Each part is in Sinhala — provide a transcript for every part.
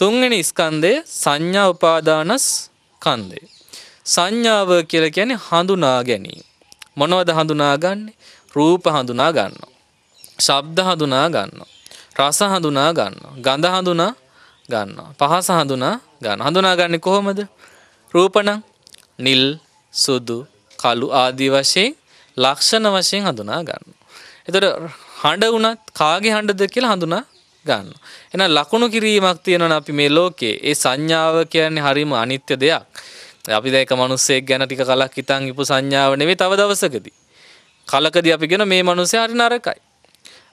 තුන්වෙනි ස්කන්ධය සංඥා උපාදානස් කන්දේ. සංඥාව කියලා කියන්නේ හඳුනා ගැනීම. මොනවද හඳුනාගන්නේ? රූප හඳුනා ගන්නවා. ශබ්ද හඳුනා ගන්නවා. රස හඳුනා ගන්නවා. ගඳ හඳුනා ගන්නවා. පහස හඳුනා ගන්න. හඳුනාගන්නේ කොහොමද? රූපණං නිල්, සුදු, කළු ආදී වශයෙන් ලක්ෂණ වශයෙන් හඳුනා ගන්නවා. එතකොට හඬ වුණත් කාගේ හඬද කියලා හඳුනා ගන්න. එහෙනම් ලකුණු කිරීමක් තියෙනවා අපි මේ ලෝකේ. ඒ සංඥාව කියන්නේ හරිම අනිත්‍ය දෙයක්. අපි දැන් එක මිනිස්සෙක් ගැන ටික කලක් හිතන් ඉපු සංඥාව නෙවෙයි තව දවසකදී. කලකදී අපි කියන මේ මිනිස්සයා හරි නරකයි.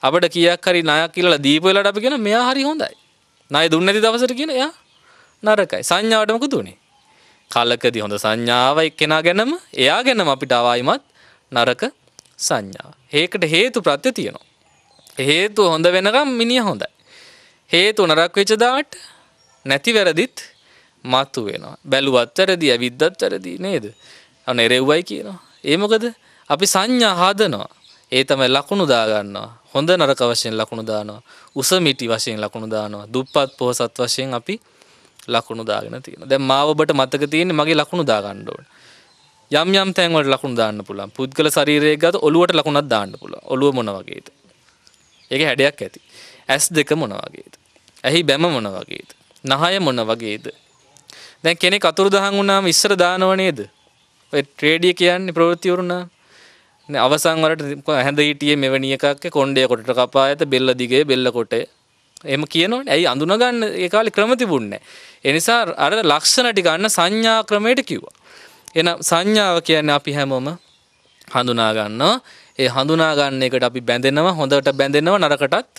අපිට කීයක් හරි ණයක් කියලා දීපු වෙලාවට අපි කියන මෙයා හරි හොඳයි. ණය දුන්නේ නැති දවසට කියන එයා නරකයි. සංඥාවට මොකද උනේ? කලකදී හොඳ සංඥාව එක්කෙනා ගැනම එයා ගැනම අපිට ආවයිමත් නරක සංඥාව. ඒකට හේතු ප්‍රත්‍ය තියෙනවා. හේතු හොඳ වෙනකම් මිනිහ හොඳයි. හේතු නරක් වෙච්ච දාට නැති වැරදිත් මතු වෙනවා. බැලුවත් වැරදි, අවිද්දත් වැරදි නේද? අනේ එරෙව්වයි කියනවා. ඒ මොකද? අපි සංඥා හදනවා. ඒ තමයි ලකුණු දාගන්නවා. හොඳ නරක වශයෙන් ලකුණු දානවා. උස මිටි වශයෙන් ලකුණු දානවා. දුප්පත් පොහසත් වශයෙන් අපි ලකුණු දාගෙන තියෙනවා. දැන් මාව ඔබට මතක තියෙන්නේ මගේ ලකුණු දාගන්න ඕන. යම් යම් තැන්වල ලකුණු දාන්න පුළුවන්. පුද්ගල ශරීරයේ ගත ඔලුවට ලකුණක් දාන්න පුළුවන්. ඔලුව මොන වගේද? ඒක හැඩයක් ඇති ඇස් දෙක මොනවාගේද ඇහි බැම මොනවාගේද නහය මොන වගේද දැන් කෙනෙ කතුරු දහන් වුණාම ඉස්සර දානව නේද ට්‍රේඩිය කියන්නේ ප්‍රවෘතිවරුණා අවසන් වලට හැඳ හිටියේ මෙවැනි එකක් කොණ්ඩය කොටට කපා ඇත බෙල්ල දිගේ බෙල්ල කොටේ එහෙම කියනවනේ ඇයි අඳුනගන්න ඒ කාලේ ක්‍රම තිබුණේ ඒ නිසා අර ලක්ෂණ ටික ගන්න සංඥා ක්‍රමයට කිව්වා එහෙනම් සංඥාව කියන්නේ අපි හැමෝම හඳුනා ගන්නවා ඒ හඳුනා ගන්න එකට අපි බැඳෙනවා හොඳට බැඳෙනවා නරකටත්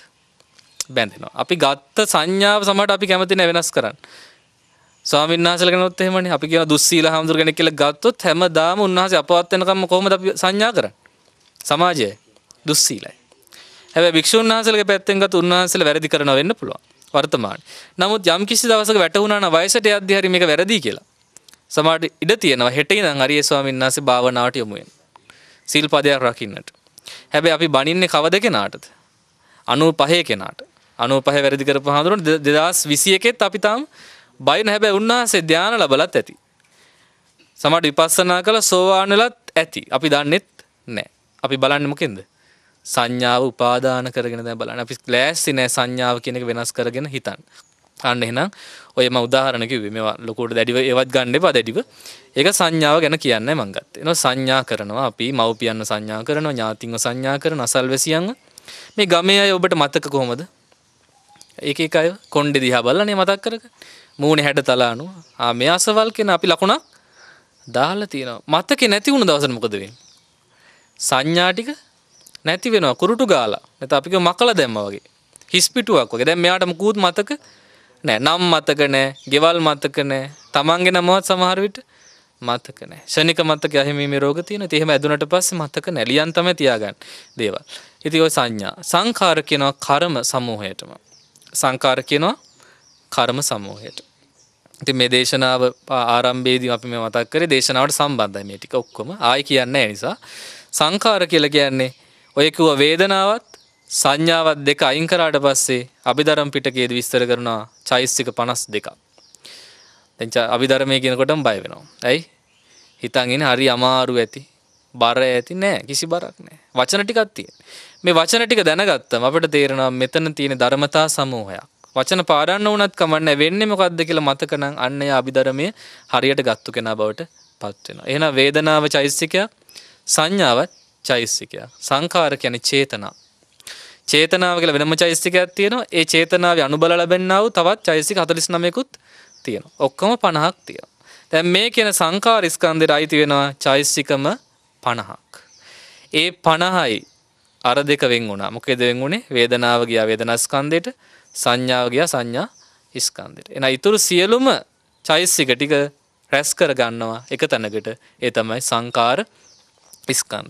බැඳෙනවා. අපි ගත්ත සංඥාව සමහරට අපි කැමති නැහැ වෙනස් කරන්න. ස්වාමීන් වහන්සේලා කෙනෙක්ත් එහෙමනේ අපි කියන දුස්සීල හාමුදුර කෙනෙක් කියලා ගත්තොත් හැමදාම උන්වහන්සේ අපවත් වෙනකම්ම කොහොමද අපි සංඥා කරන්නේ? සමාජය දුස්සීලයි. හැබැයි භික්ෂුන් වහන්සේලගේ පැත්තෙන් ගත් උන්වහන්සේලා වැරදි කරනවා වෙන්න පුළුවන්. වර්තමාන. නමුත් යම් කිසි දවසක වැටුණා නම් වයසට යද්දී හරි මේක වැරදි කියලා. සමහරට ඉඩ තියෙනවා හෙට ඉඳන් හරි ඒ ස්වාමීන් වහන්සේ භාවනාවට යොමු වෙන්න. සිල් පදයක් රකින්නට. හැබැයි අපි බනින්නේ කවද කෙනාටද? 95 කෙනාට. 95 වැරදි කරපු හඳුනන 2021 ත් අපි තාම බයින හැබැයි උන්වහන්සේ ධානය ලැබලත් ඇති. සමහර විපස්සනා කළ සෝවාන් වෙලත් ඇති. අපි දන්නෙත් නැහැ. අපි බලන්නේ මොකෙන්ද? සංඥාව උපාදාන කරගෙන දැන් බලන්න. අපි ලෑස්ති නෑ සංඥාව කියන එක වෙනස් කරගෙන හිතන්න. අන්න එහෙනම් ඔය ම උදාහරණක මේවා ලොකෝට දැඩිව ඒවත් ගන්න එපා දැඩිව ඒක සංඥාව ගැන කියන්න මංගත් එන සංඥා කරනවා අපි මව්පියන්න සංඥා කරනවා ඥාතිංව සංඥා කරන අසල්වැසියන්ව මේ ගමේ අය ඔබට මතක කොහොමද ඒක අය කොන්්ඩෙ දිහා බලන්නේ මතක් කරක මූුණ හැට තලානු ආ මේ අසවල් කෙන අපි ලකුණක් දාල තියෙනවා මතක නැති වුණු දවසන මොකදවෙන් සංඥාටික නැති වෙනවා කුරුටු ගාලා නැත අපික මකල දැම්ම වගේ හිස්පිටුවක් වගේ දැම් මෙයාටම කූත් මතක නෑ නම් මතක නෑ ගෙවල් මතක නෑ තමන්ගේ නමවත් සමහර විට මතක නෑ ෂණික මතක අහිමීමේ රෝග තියෙන තිහෙම ඇදුනට පස්සේ මතක නෑ ලියන් තමයි තියාගන්න දේවල් ඉතින් ඔය සංඥා සංඛාර කියනවා කර්ම සමූහයටම සංඛාර කියනවා කර්ම සමූහයට ඉති මේ දේශනාව ආරම්භේදී අපි මේ මතක් කරේ දේශනාවට සම්බන්ධයි මේ ටික ඔක්කොම ආයි කියන්නේ නිසා සංඛාර කියලා කියන්නේ ඔය කිව්ව වේදනාවත් සංඥාවත් දෙක අයින් කරාට පස්සේ අභිධර්ම පිටකයේද විස්තර කරනවා චෛසික 52ක්. දැන් අභිධර්මයේ කියනකොටම බය වෙනවා. ඇයි? හිතන් ඉන්නේ හරි අමාරු ඇති. බර ඇති නෑ කිසි බරක් නෑ. වචන ටිකක් තියෙන. මේ වචන ටික දැනගත්තම අපිට තේරෙනවා මෙතන තියෙන ධර්මතා සමූහයක්. වචන පාඩන්න වුණත් කමන්නේ වෙන්නේ මොකද්ද කියලා මතක නම් අන්න ඒ අභිධර්මයේ හරියට ගත්තු කෙනා බවට පත් වෙනවා. එහෙනම් වේදනාව චෛසිකයක්, සංඥාව චෛසිකයක්. සංකාර කියන්නේ චේතනාව. චේතනාව කියලා වෙනම චෛතසිකයක් තියෙනවා. ඒ චේතනාවේ අනුබල ලැබෙන්නා වූ තවත් චෛතසික 49කුත් තියෙනවා. ඔක්කොම 50ක් තියෙනවා. දැන් මේ කියන සංකාර ස්කන්ධයට අයිති වෙනවා චෛතසිකම 50ක්. ඒ 50යි අර දෙක වෙන් වුණා. මොකේද වෙන් වුනේ? වේදනාව ගියා වේදනා ස්කන්ධයට, සංඥාව ගියා සංඥා ස්කන්ධයට. එහෙනම් ඊතුරු සියලුම චෛතසික ටික රැස් කර ගන්නවා එක තැනකට. ඒ තමයි සංකාර ස්කන්ධය.